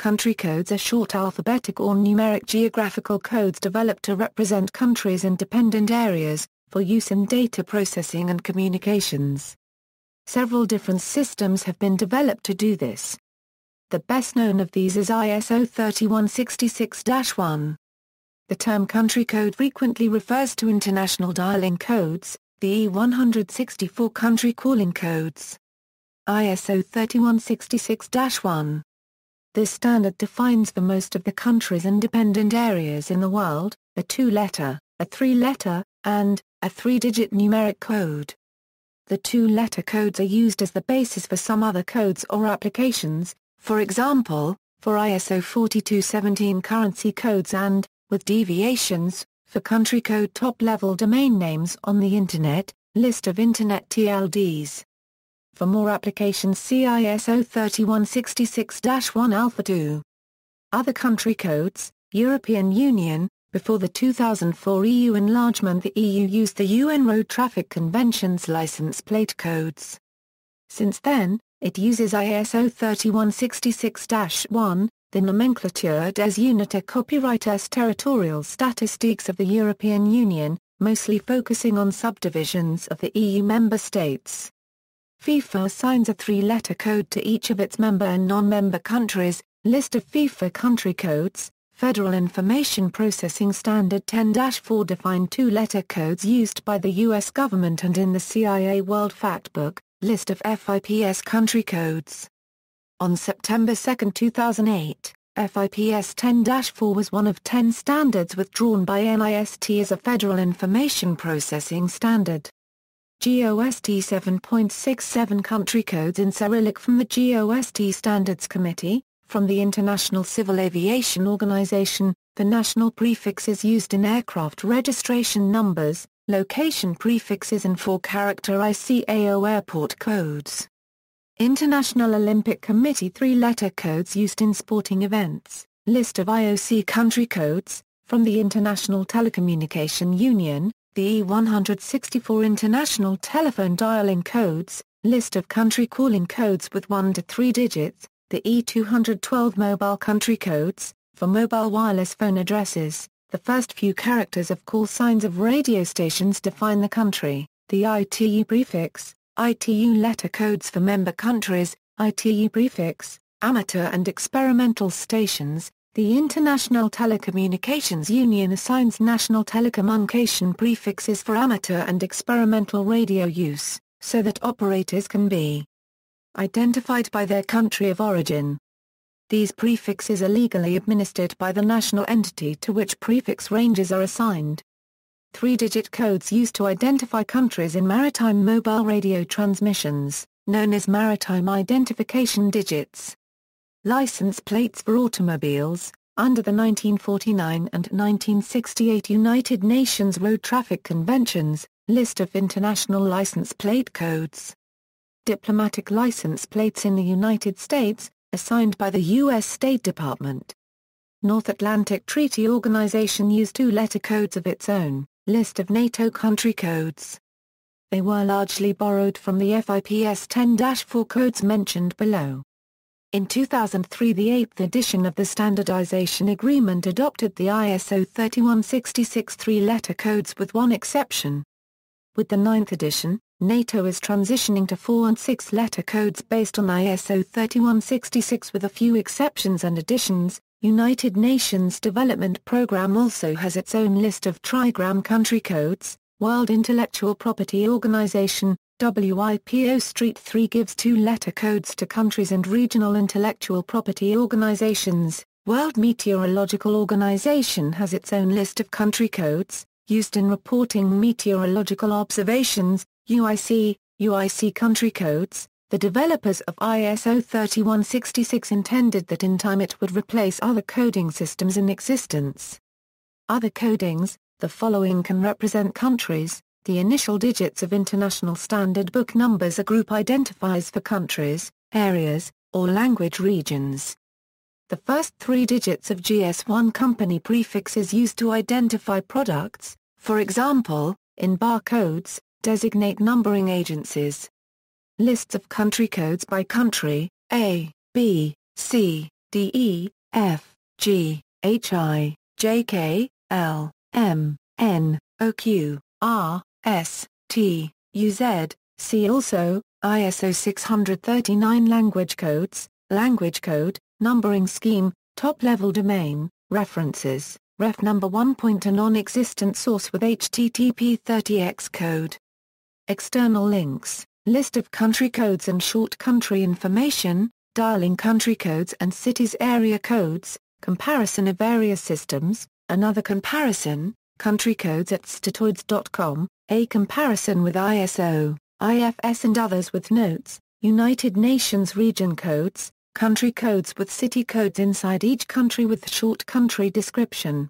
Country codes are short alphabetic or numeric geographical codes developed to represent countries and dependent areas, for use in data processing and communications. Several different systems have been developed to do this. The best known of these is ISO 3166-1. The term country code frequently refers to international dialing codes, the E164 country calling codes. ISO 3166-1 this standard defines the most of the country's independent areas in the world, a two-letter, a three-letter, and, a three-digit numeric code. The two-letter codes are used as the basis for some other codes or applications, for example, for ISO 4217 currency codes and, with deviations, for country code top-level domain names on the Internet, list of Internet TLDs. For more applications see ISO 3166-1 alpha 2. Other country codes, European Union, before the 2004 EU enlargement the EU used the UN Road Traffic Convention's license plate codes. Since then, it uses ISO 3166-1, the nomenclature des Unita Copyrightes Territorial Statistiques of the European Union, mostly focusing on subdivisions of the EU member states. FIFA assigns a three-letter code to each of its member and non-member countries, list of FIFA country codes, Federal Information Processing Standard 10-4 defined two-letter codes used by the U.S. government and in the CIA World Factbook, list of FIPS country codes. On September 2, 2008, FIPS 10-4 was one of 10 standards withdrawn by NIST as a Federal Information Processing Standard. GOST 7.67 Country Codes in Cyrillic from the GOST Standards Committee, from the International Civil Aviation Organization, the national prefix is used in aircraft registration numbers, location prefixes and four-character ICAO airport codes. International Olympic Committee three-letter codes used in sporting events, list of IOC country codes, from the International Telecommunication Union, the E164 International Telephone Dialing Codes, list of country calling codes with 1 to 3 digits, the E212 Mobile Country Codes, for mobile wireless phone addresses, the first few characters of call signs of radio stations define the country, the ITU prefix, ITU letter codes for member countries, ITU prefix, amateur and experimental stations, the International Telecommunications Union assigns national telecommunication prefixes for amateur and experimental radio use, so that operators can be identified by their country of origin. These prefixes are legally administered by the national entity to which prefix ranges are assigned. Three-digit codes used to identify countries in maritime mobile radio transmissions, known as maritime identification digits, License plates for automobiles, under the 1949 and 1968 United Nations Road Traffic Conventions, list of international license plate codes. Diplomatic license plates in the United States, assigned by the U.S. State Department. North Atlantic Treaty Organization used two-letter codes of its own, list of NATO country codes. They were largely borrowed from the FIPS 10-4 codes mentioned below. In 2003 the eighth edition of the standardization agreement adopted the ISO 3166 three-letter codes with one exception. With the ninth edition, NATO is transitioning to four- and six-letter codes based on ISO 3166 with a few exceptions and additions. United Nations Development Programme also has its own list of trigram country codes, World Intellectual Property Organization, WIPO Street 3 gives two-letter codes to countries and regional intellectual property organizations. World Meteorological Organization has its own list of country codes, used in reporting meteorological observations, UIC, UIC country codes. The developers of ISO 3166 intended that in time it would replace other coding systems in existence. Other codings, the following can represent countries, the initial digits of International Standard Book numbers are group identifiers for countries, areas, or language regions. The first three digits of GS1 company prefixes used to identify products, for example, in barcodes, designate numbering agencies. Lists of country codes by country, A, B, C, D, E, F, G, H, I, J, K, L, M, N, O, Q, R, S, T, U, Z, see also, ISO 639 Language codes, language code, numbering scheme, top-level domain, references, ref number 1. Point a non-existent source with HTTP 30x code. External links, list of country codes and short country information, dialing country codes and cities area codes, comparison of various systems, another comparison, country codes at statoids.com, a comparison with ISO, IFS and others with notes, United Nations region codes, country codes with city codes inside each country with short country description,